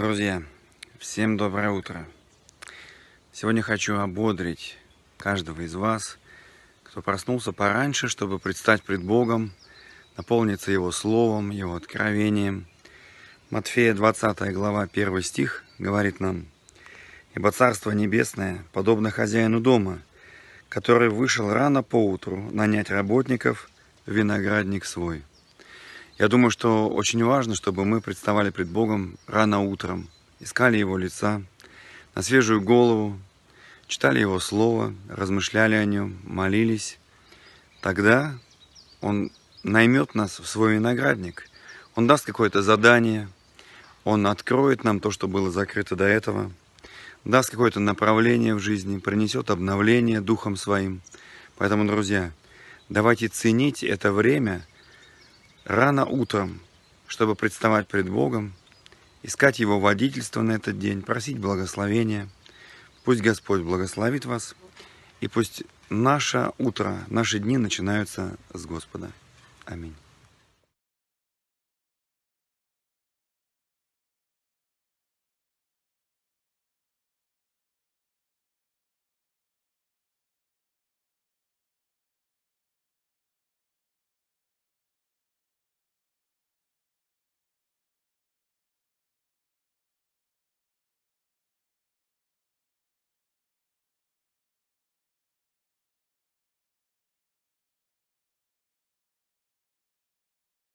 Друзья, всем доброе утро. Сегодня хочу ободрить каждого из вас, кто проснулся пораньше, чтобы предстать пред Богом, наполниться Его Словом, Его откровением. Матфея 20 глава 1 стих говорит нам, «Ибо Царство Небесное подобно хозяину дома, который вышел рано поутру нанять работников в виноградник свой». Я думаю, что очень важно, чтобы мы представали пред Богом рано утром, искали Его лица, на свежую голову, читали Его Слово, размышляли о Нем, молились. Тогда Он наймет нас в свой виноградник, Он даст какое-то задание, Он откроет нам то, что было закрыто до этого, даст какое-то направление в жизни, принесет обновление Духом Своим. Поэтому, друзья, давайте ценить это время – рано утром, чтобы представать пред Богом, искать Его водительство на этот день, просить благословения. Пусть Господь благословит вас, и пусть наше утро, наши дни начинаются с Господа. Аминь.